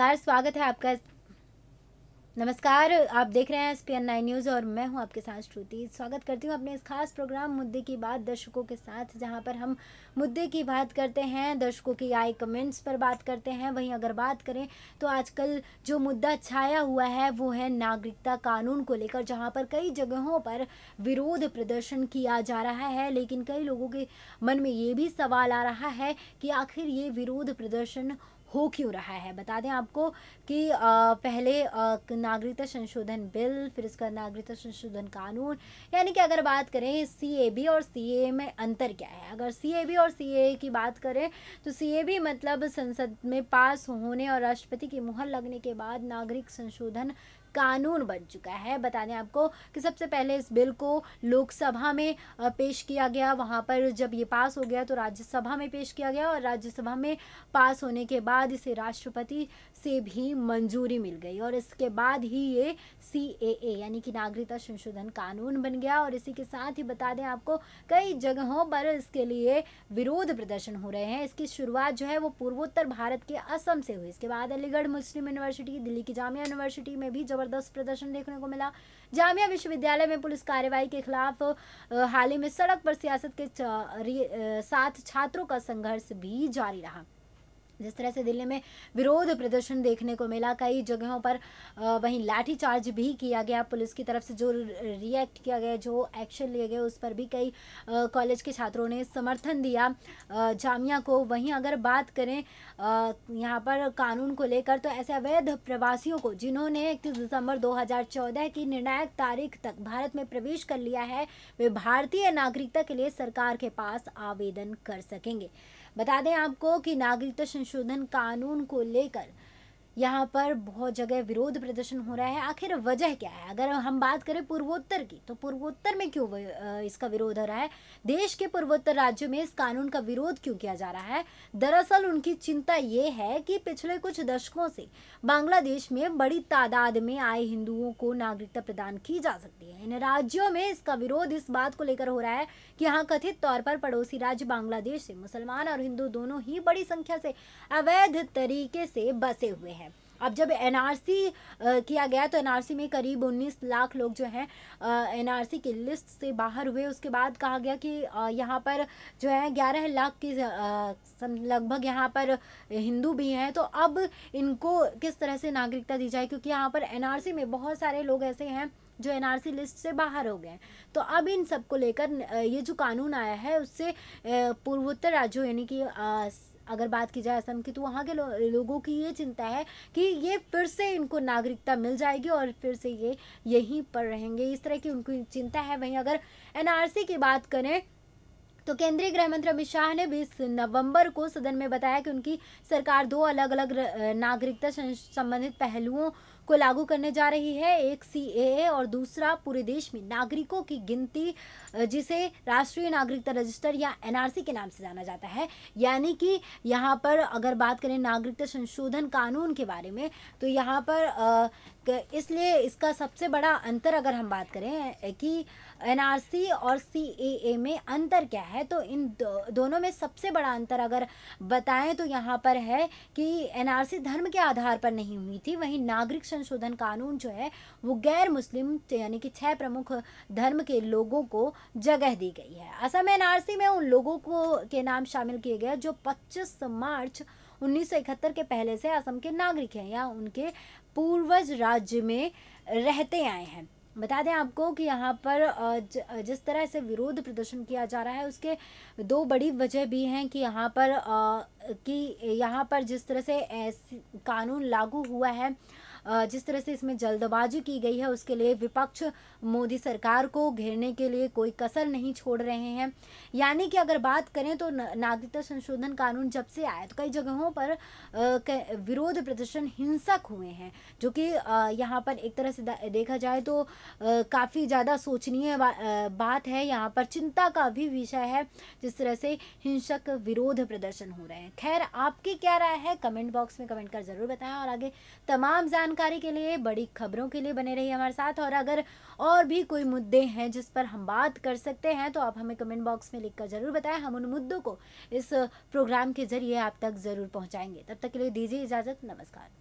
नमस्कार स्वागत है आपका नमस्कार आप देख रहे हैं S P N nine news और मैं हूं आपके साथ श्रुति स्वागत करती हूं अपने इस खास प्रोग्राम मुद्दे की बात दर्शकों के साथ जहां पर हम मुद्दे की बात करते हैं दर्शकों की आई कमेंट्स पर बात करते हैं वहीं अगर बात करें तो आजकल जो मुद्दा छाया हुआ है वो है नागरिकता कानून को लेकर जहाँ पर कई जगहों पर विरोध प्रदर्शन किया जा रहा है लेकिन कई लोगों के मन में ये भी सवाल आ रहा है कि आखिर ये विरोध प्रदर्शन हो क्यों रहा है बता दें आपको कि पहले नागरिकता संशोधन बिल फिर इसका नागरिकता संशोधन कानून यानी कि अगर बात करें सी और सी में अंतर क्या है अगर सी और सी की बात करें तो सी मतलब संसद में पास होने और राष्ट्रपति की मुहर लगने के बाद नागरिक संशोधन कानून बन चुका है बता दें आपको कि सबसे पहले इस बिल को लोकसभा में पेश किया गया वहाँ पर जब ये पास हो गया तो राज्यसभा में पेश किया गया और राज्यसभा में पास होने के बाद बाद इसे राष्ट्रपति से भी मंजूरी मिल गई और इसके बाद ही ये सी यानी कि नागरिकता संशोधन कानून बन गया और इसी के साथ ही बता दें आपको कई जगहों पर इसके लिए विरोध प्रदर्शन हो रहे हैं इसकी शुरुआत जो है वो पूर्वोत्तर भारत के असम से हुई इसके बाद अलीगढ़ मुस्लिम यूनिवर्सिटी दिल्ली की जामिया यूनिवर्सिटी में भी जबरदस्त प्रदर्शन देखने को मिला जामिया विश्वविद्यालय में पुलिस कार्यवाही के खिलाफ हाल ही में सड़क पर सियासत के साथ छात्रों का संघर्ष भी जारी रहा जिस तरह से दिल्ली में विरोध प्रदर्शन देखने को मिला कई जगहों पर वहीं लाठीचार्ज भी किया गया पुलिस की तरफ से जो रिएक्ट किया गया जो एक्शन लिए गए उस पर भी कई कॉलेज के छात्रों ने समर्थन दिया जामिया को वहीं अगर बात करें यहाँ पर कानून को लेकर तो ऐसे अवैध प्रवासियों को जिन्होंने इकतीस दिसंबर दो की निर्णायक तारीख तक भारत में प्रवेश कर लिया है वे भारतीय नागरिकता के लिए सरकार के पास आवेदन कर सकेंगे बता दें आपको कि नागरिकता संशोधन कानून को लेकर यहाँ पर बहुत जगह विरोध प्रदर्शन हो रहा है आखिर वजह क्या है अगर हम बात करें पूर्वोत्तर की तो पूर्वोत्तर में क्यों इसका विरोध हो रहा है देश के पूर्वोत्तर राज्यों में इस कानून का विरोध क्यों किया जा रहा है दरअसल उनकी चिंता ये है कि पिछले कुछ दशकों से बांग्लादेश में बड़ी तादाद में आए हिंदुओं को नागरिकता प्रदान की जा सकती है इन राज्यों में इसका विरोध इस बात को लेकर हो रहा है कि यहाँ कथित तौर पर पड़ोसी राज्य बांग्लादेश से मुसलमान और हिंदू दोनों ही बड़ी संख्या से अवैध तरीके से बसे हुए हैं अब जब एनआरसी किया गया तो एनआरसी में करीब 19 लाख लोग जो हैं एनआरसी की लिस्ट से बाहर हुए उसके बाद कहा गया कि यहाँ पर जो है ग्यारह लाख की लगभग यहाँ पर हिंदू भी हैं तो अब इनको किस तरह से नागरिकता दी जाए क्योंकि यहाँ पर एनआरसी में बहुत सारे लोग ऐसे हैं जो एनआरसी लिस्ट से बाहर हो गए तो अब इन सबको लेकर ये जो कानून आया है उससे पूर्वोत्तर राज्यों यानी कि अगर बात की जाए असम की तो वहाँ के लो, लोगों की ये चिंता है कि ये फिर से इनको नागरिकता मिल जाएगी और फिर से ये यहीं पर रहेंगे इस तरह की उनकी चिंता है वहीं अगर एनआरसी की बात करें तो केंद्रीय गृह मंत्री अमित शाह ने 20 नवंबर को सदन में बताया कि उनकी सरकार दो अलग अलग नागरिकता संबंधित पहलुओं को लागू करने जा रही है एक सी और दूसरा पूरे देश में नागरिकों की गिनती जिसे राष्ट्रीय नागरिकता रजिस्टर या एनआरसी के नाम से जाना जाता है यानी कि यहाँ पर अगर बात करें नागरिकता संशोधन कानून के बारे में तो यहाँ पर इसलिए इसका सबसे बड़ा अंतर अगर हम बात करें कि एनआरसी और सी में अंतर क्या है तो इन दो, दोनों में सबसे बड़ा अंतर अगर बताएं तो यहाँ पर है कि एनआरसी धर्म के आधार पर नहीं हुई थी वहीं नागरिक संशोधन कानून जो है वो गैर मुस्लिम यानी कि छह प्रमुख धर्म के लोगों को जगह दी गई है असम एनआरसी में उन लोगों को के नाम शामिल किए गए जो 25 मार्च 1971 के पहले से असम के नागरिक हैं या उनके पूर्वज राज्य में रहते आए हैं बता दें आपको कि यहाँ पर जिस तरह से विरोध प्रदर्शन किया जा रहा है उसके दो बड़ी वजह भी हैं कि यहाँ पर कि यहाँ पर जिस तरह से कानून लागू हुआ है जिस तरह से इसमें जल्दबाजी की गई है उसके लिए विपक्ष मोदी सरकार को घेरने के लिए कोई कसर नहीं छोड़ रहे हैं यानी कि अगर बात करें तो नागरिकता संशोधन कानून जब से आया तो कई जगहों पर विरोध प्रदर्शन हिंसक हुए हैं जो कि यहाँ पर एक तरह से देखा जाए तो काफ़ी ज़्यादा सोचनीय बात है यहाँ पर चिंता का भी विषय है जिस तरह से हिंसक विरोध प्रदर्शन हो रहे हैं खैर आपकी क्या राय है कमेंट बॉक्स में कमेंट कर ज़रूर बताएं और आगे तमाम जान जानकारी के लिए बड़ी खबरों के लिए बने रहिए हमारे साथ और अगर और भी कोई मुद्दे हैं जिस पर हम बात कर सकते हैं तो आप हमें कमेंट बॉक्स में लिखकर ज़रूर बताएं हम उन मुद्दों को इस प्रोग्राम के जरिए आप तक ज़रूर पहुंचाएंगे तब तक के लिए दीजिए इजाज़त नमस्कार